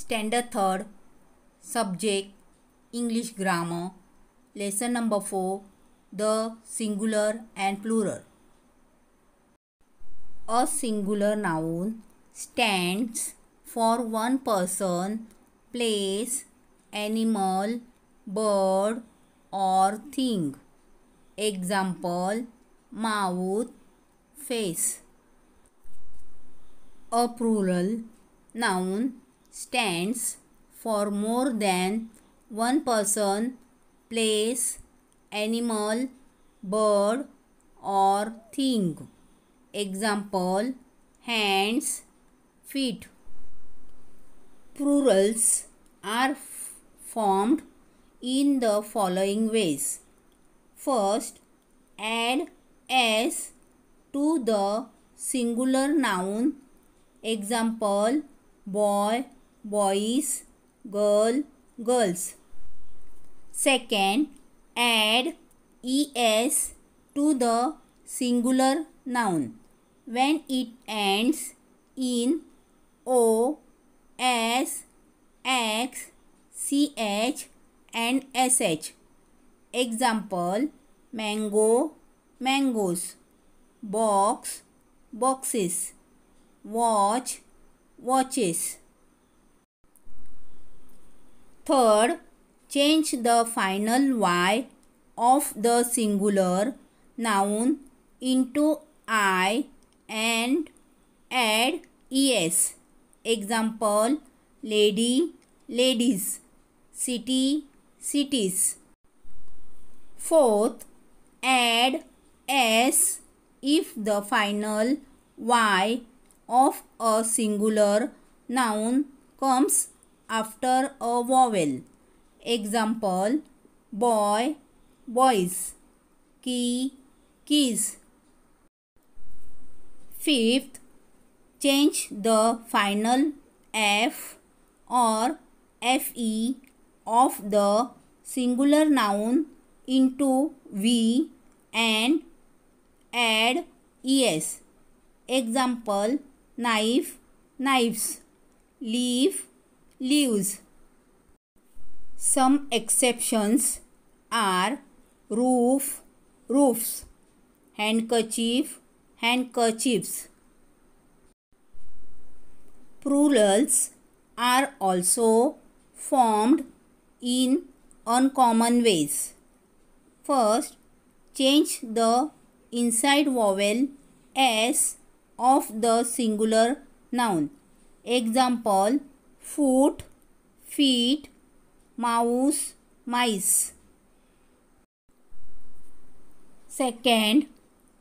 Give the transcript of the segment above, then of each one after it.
standard 3rd subject english grammar lesson number 4 the singular and plural a singular noun stands for one person place animal bird or thing example mouth face a plural noun stands for more than one person, place, animal, bird or thing. Example hands, feet. Plurals are formed in the following ways. First, add s to the singular noun. Example boy, boys, girl, girls. Second, add es to the singular noun when it ends in o, s, x, ch and sh. Example, mango, mangoes, box, boxes, watch, watches. Third, change the final y of the singular noun into I and add es. Example, lady, ladies, city, cities. Fourth, add s if the final y of a singular noun comes after a vowel. Example boy, boys, key, keys. Fifth, change the final F or FE of the singular noun into V and add ES. Example, knife, knives, leaf, leaves. Some exceptions are roof, roofs, handkerchief, handkerchiefs. Plurals are also formed in uncommon ways. First, change the inside vowel s of the singular noun. Example foot, feet, mouse, mice. Second,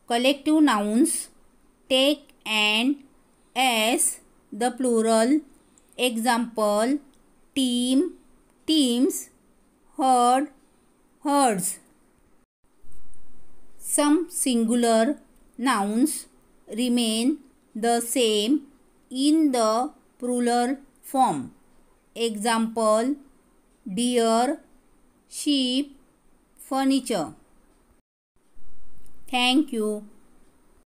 collective nouns take and as the plural example team teams herd herds some singular nouns remain the same in the plural form. Example deer, sheep, furniture. Thank you.